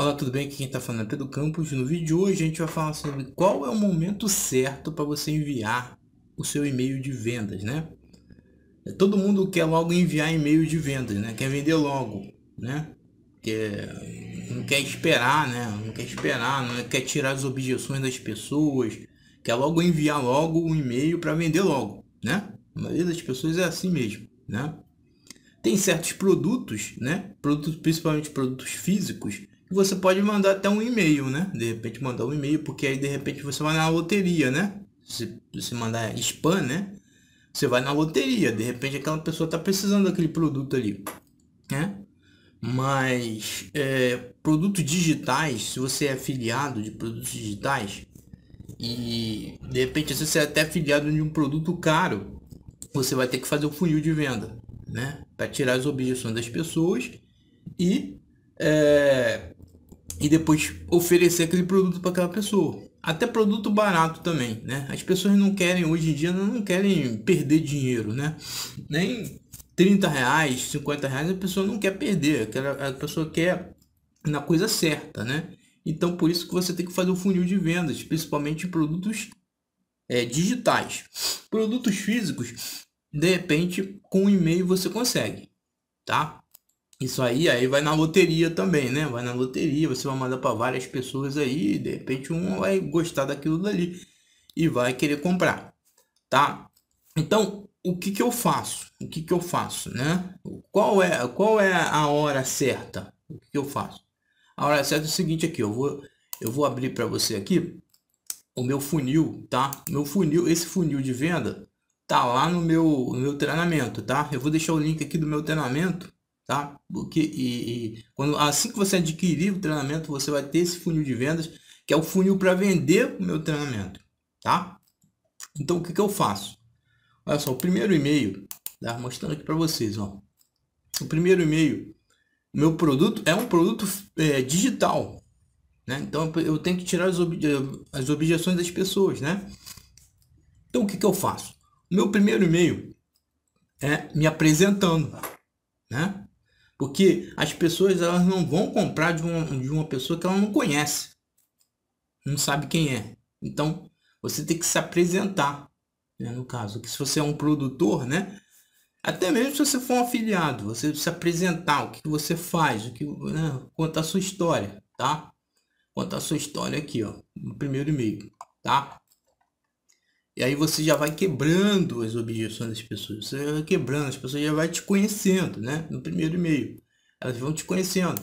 Olá, tudo bem? Aqui quem está falando é Pedro Campos. No vídeo de hoje a gente vai falar sobre qual é o momento certo para você enviar o seu e-mail de vendas, né? É, todo mundo quer logo enviar e-mail de vendas, né? Quer vender logo, né? Quer... Não quer esperar, né? Não quer esperar, não é, quer tirar as objeções das pessoas, quer logo enviar logo um e-mail para vender logo, né? A maioria das pessoas é assim mesmo, né? Tem certos produtos, né? Produtos, principalmente produtos físicos, você pode mandar até um e-mail, né? De repente mandar um e-mail, porque aí de repente você vai na loteria, né? Se você mandar spam, né? Você vai na loteria, de repente aquela pessoa tá precisando daquele produto ali, né? Mas é, produtos digitais, se você é afiliado de produtos digitais e de repente se você é até afiliado de um produto caro, você vai ter que fazer o funil de venda, né? Para tirar as objeções das pessoas e é, e depois oferecer aquele produto para aquela pessoa. Até produto barato também, né? As pessoas não querem, hoje em dia, não querem perder dinheiro, né? Nem 30 reais, 50 reais, a pessoa não quer perder, a pessoa quer na coisa certa, né? Então, por isso que você tem que fazer um funil de vendas, principalmente produtos é, digitais. Produtos físicos, de repente, com um e-mail você consegue, tá? Isso aí, aí vai na loteria também, né? Vai na loteria, você vai mandar para várias pessoas aí, de repente um vai gostar daquilo dali e vai querer comprar, tá? Então, o que que eu faço? O que que eu faço, né? Qual é, qual é a hora certa? O que que eu faço? A hora certa é o seguinte aqui, eu vou eu vou abrir para você aqui o meu funil, tá? Meu funil, esse funil de venda tá lá no meu, no meu treinamento, tá? Eu vou deixar o link aqui do meu treinamento tá? Porque, e, e, quando, assim que você adquirir o treinamento, você vai ter esse funil de vendas, que é o funil para vender o meu treinamento, tá? Então, o que, que eu faço? Olha só, o primeiro e-mail, tá? mostrando aqui para vocês, ó. O primeiro e-mail, meu produto é um produto é, digital, né? Então, eu tenho que tirar as, obje as objeções das pessoas, né? Então, o que, que eu faço? O meu primeiro e-mail é me apresentando, né? Porque as pessoas elas não vão comprar de uma, de uma pessoa que ela não conhece. Não sabe quem é. Então, você tem que se apresentar. Né? No caso, que se você é um produtor, né? Até mesmo se você for um afiliado, você se apresentar, o que você faz, o que, né? conta a sua história, tá? Conta a sua história aqui, ó, no primeiro e-mail, tá? E aí você já vai quebrando as objeções das pessoas. Você vai quebrando, as pessoas já vai te conhecendo, né? No primeiro e-mail. Elas vão te conhecendo.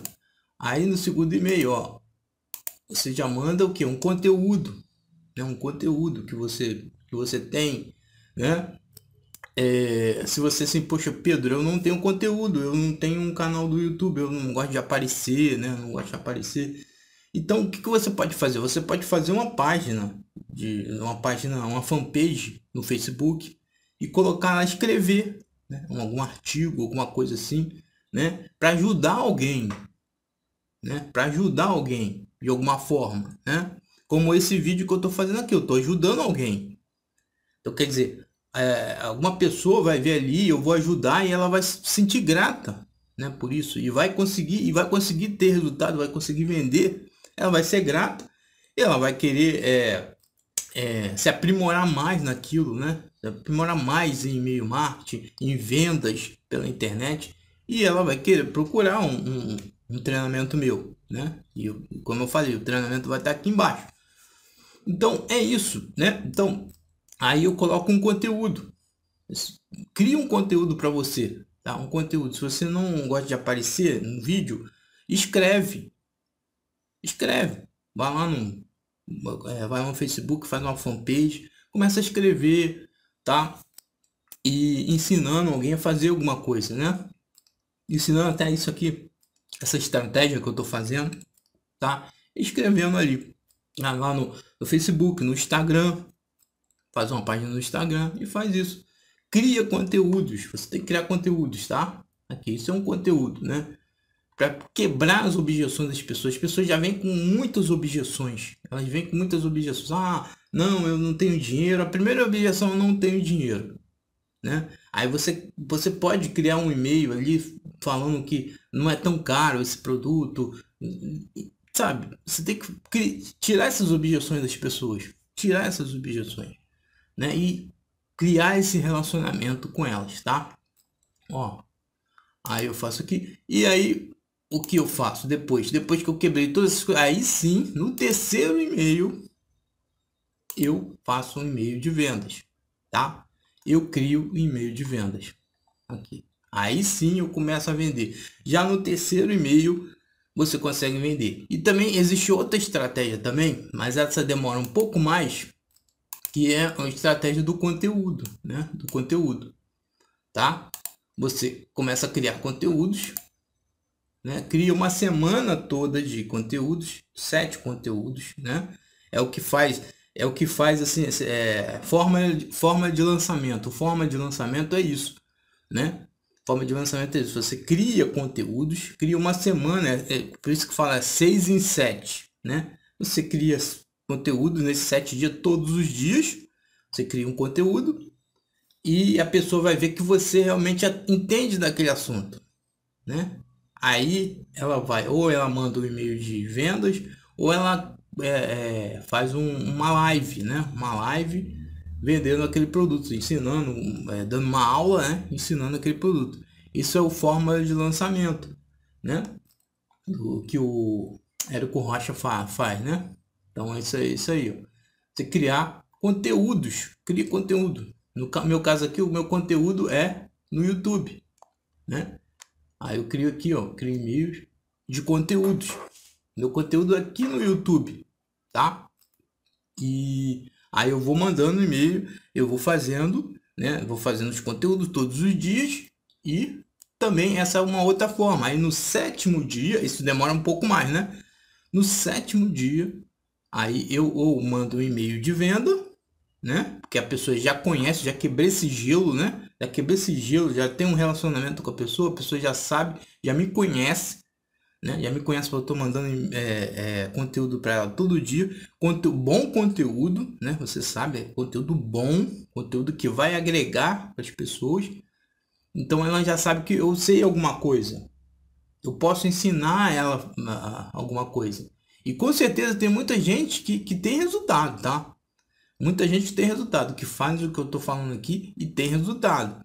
Aí no segundo e-mail, ó. Você já manda o que? Um conteúdo. Né? Um conteúdo que você, que você tem, né? É, se você assim, poxa, Pedro, eu não tenho conteúdo, eu não tenho um canal do YouTube, eu não gosto de aparecer, né? Eu não gosto de aparecer. Então, o que, que você pode fazer? Você pode fazer uma página de uma página, uma fanpage no Facebook e colocar escrever né, algum artigo, alguma coisa assim, né, para ajudar alguém, né, para ajudar alguém de alguma forma, né, como esse vídeo que eu estou fazendo aqui, eu estou ajudando alguém. Então quer dizer, é, alguma pessoa vai ver ali, eu vou ajudar e ela vai se sentir grata, né, por isso e vai conseguir e vai conseguir ter resultado, vai conseguir vender, ela vai ser grata, ela vai querer é, é, se aprimorar mais naquilo, né? Se aprimorar mais em meio marketing, em vendas pela internet, e ela vai querer procurar um, um, um treinamento meu, né? E eu, como eu falei, o treinamento vai estar aqui embaixo. Então é isso, né? Então aí eu coloco um conteúdo, cria um conteúdo para você, tá? Um conteúdo. Se você não gosta de aparecer no vídeo, escreve, escreve. Vai lá no é, vai no Facebook, faz uma fanpage, começa a escrever, tá? E ensinando alguém a fazer alguma coisa, né? Ensinando até isso aqui, essa estratégia que eu tô fazendo, tá? Escrevendo ali, lá no, no Facebook, no Instagram, faz uma página no Instagram e faz isso. Cria conteúdos, você tem que criar conteúdos, tá? Aqui, isso é um conteúdo, né? para quebrar as objeções das pessoas. As pessoas já vêm com muitas objeções. Elas vêm com muitas objeções. Ah, não, eu não tenho dinheiro. A primeira objeção, é não tenho dinheiro. Né? Aí você, você pode criar um e-mail ali falando que não é tão caro esse produto. Sabe? Você tem que tirar essas objeções das pessoas. Tirar essas objeções. Né? E criar esse relacionamento com elas, tá? Ó, Aí eu faço aqui. E aí o que eu faço depois? Depois que eu quebrei todas essas coisas, aí sim, no terceiro e-mail, eu faço um e-mail de vendas, tá? Eu crio um e-mail de vendas aqui. Aí sim eu começo a vender. Já no terceiro e-mail você consegue vender. E também existe outra estratégia também, mas essa demora um pouco mais, que é a estratégia do conteúdo, né? Do conteúdo, tá? Você começa a criar conteúdos né? Cria uma semana toda de conteúdos, sete conteúdos, né? É o que faz, é o que faz assim, é, forma, forma de lançamento. Forma de lançamento é isso, né? Forma de lançamento é isso. Você cria conteúdos, cria uma semana, é, é por isso que fala seis em sete, né? Você cria conteúdos nesses sete dias, todos os dias. Você cria um conteúdo e a pessoa vai ver que você realmente entende daquele assunto, né? Aí ela vai, ou ela manda um e-mail de vendas, ou ela é, é, faz um, uma live, né? Uma live vendendo aquele produto, ensinando, é, dando uma aula, né? Ensinando aquele produto. Isso é o fórmula de lançamento, né? Do, que o Érico Rocha fa, faz, né? Então é isso aí, isso aí ó. Você criar conteúdos, crie conteúdo. No meu caso aqui, o meu conteúdo é no YouTube, né? Aí eu crio aqui, ó, crio e-mails de conteúdos. Meu conteúdo é aqui no YouTube, tá? E aí eu vou mandando e-mail, eu vou fazendo, né? Vou fazendo os conteúdos todos os dias e também essa é uma outra forma. Aí no sétimo dia, isso demora um pouco mais, né? No sétimo dia, aí eu ou mando um e-mail de venda, né? Porque a pessoa já conhece, já quebrei esse gelo, né? já é quebrei gelo já tenho um relacionamento com a pessoa, a pessoa já sabe, já me conhece, né? Já me conhece porque eu estou mandando é, é, conteúdo para ela todo dia, Conte bom conteúdo, né? Você sabe, é conteúdo bom, conteúdo que vai agregar as pessoas. Então ela já sabe que eu sei alguma coisa. Eu posso ensinar ela ah, alguma coisa. E com certeza tem muita gente que, que tem resultado, tá? Muita gente tem resultado, que faz o que eu estou falando aqui e tem resultado.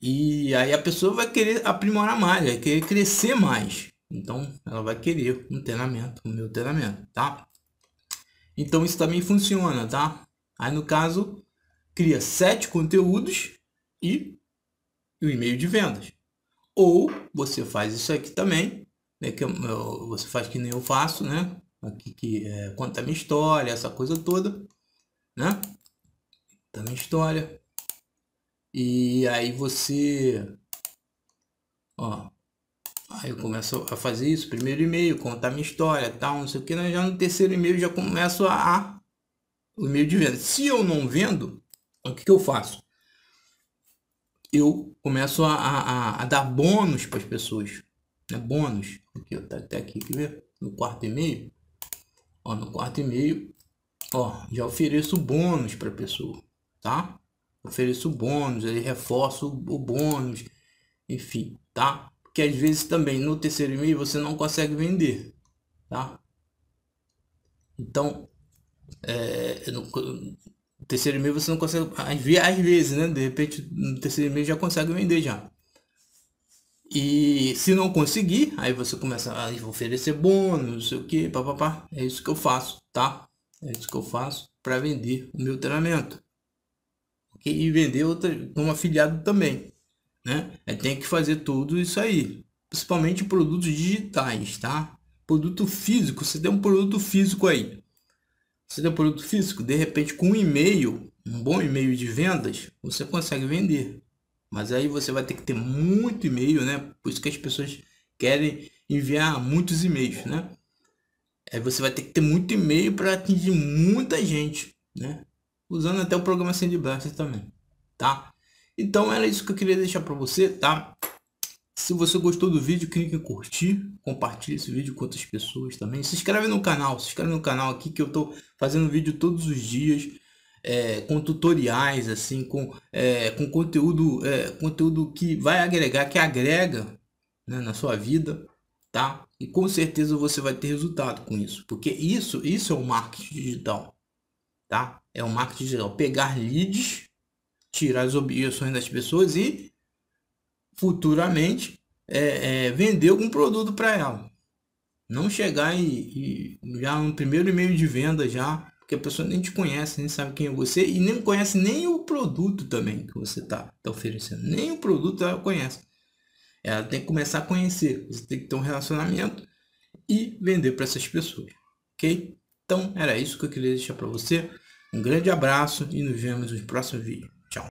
E aí a pessoa vai querer aprimorar mais, vai querer crescer mais. Então ela vai querer um treinamento, o um meu treinamento, tá? Então isso também funciona, tá? Aí no caso, cria sete conteúdos e o e-mail de vendas. Ou você faz isso aqui também, né? Que eu, eu, você faz que nem eu faço, né? Aqui que é, conta a minha história, essa coisa toda né? Tá história. E aí você, ó, aí eu começo a fazer isso, primeiro e-mail, contar minha história, tal, não sei o que, né? já no terceiro e-mail já começo a, a o e-mail de venda. Se eu não vendo, o que, que eu faço? Eu começo a, a, a dar bônus para as pessoas. Né? Bônus. Aqui, ó, tá até tá aqui, quer ver? No quarto e-mail. Ó, no quarto e-mail, Ó, já ofereço bônus para pessoa, tá? Ofereço bônus, aí reforço o bônus, enfim, tá? Porque às vezes também no terceiro e-mail você não consegue vender, tá? Então, é, no, no terceiro e-mail você não consegue, às vezes, né? De repente no terceiro e-mail já consegue vender já. E se não conseguir, aí você começa a oferecer bônus, não sei o que, papapá. É isso que eu faço, tá? É isso que eu faço para vender o meu treinamento. E vender outra, como afiliado também. Né? É, tem que fazer tudo isso aí. Principalmente produtos digitais, tá? Produto físico, você tem um produto físico aí. Você tem um produto físico, de repente com um e-mail, um bom e-mail de vendas, você consegue vender. Mas aí você vai ter que ter muito e-mail, né? Por isso que as pessoas querem enviar muitos e-mails, né? é, você vai ter que ter muito e-mail para atingir muita gente, né? Usando até o programa Sandblaster também, tá? Então era isso que eu queria deixar para você, tá? Se você gostou do vídeo, clique em curtir, compartilhe esse vídeo com outras pessoas também. Se inscreve no canal, se inscreve no canal aqui que eu tô fazendo vídeo todos os dias. É, com tutoriais assim com, é, com conteúdo é, conteúdo que vai agregar que agrega né, na sua vida tá? E com certeza você vai ter resultado com isso, porque isso, isso é o marketing digital, tá? É o marketing digital, pegar leads, tirar as objeções das pessoas e futuramente é, é, vender algum produto para ela. Não chegar e, e, já no primeiro e-mail de venda já, porque a pessoa nem te conhece, nem sabe quem é você e nem conhece nem o produto também que você tá, tá oferecendo, nem o produto ela conhece. Ela tem que começar a conhecer, você tem que ter um relacionamento e vender para essas pessoas, ok? Então era isso que eu queria deixar para você. Um grande abraço e nos vemos no próximo vídeo.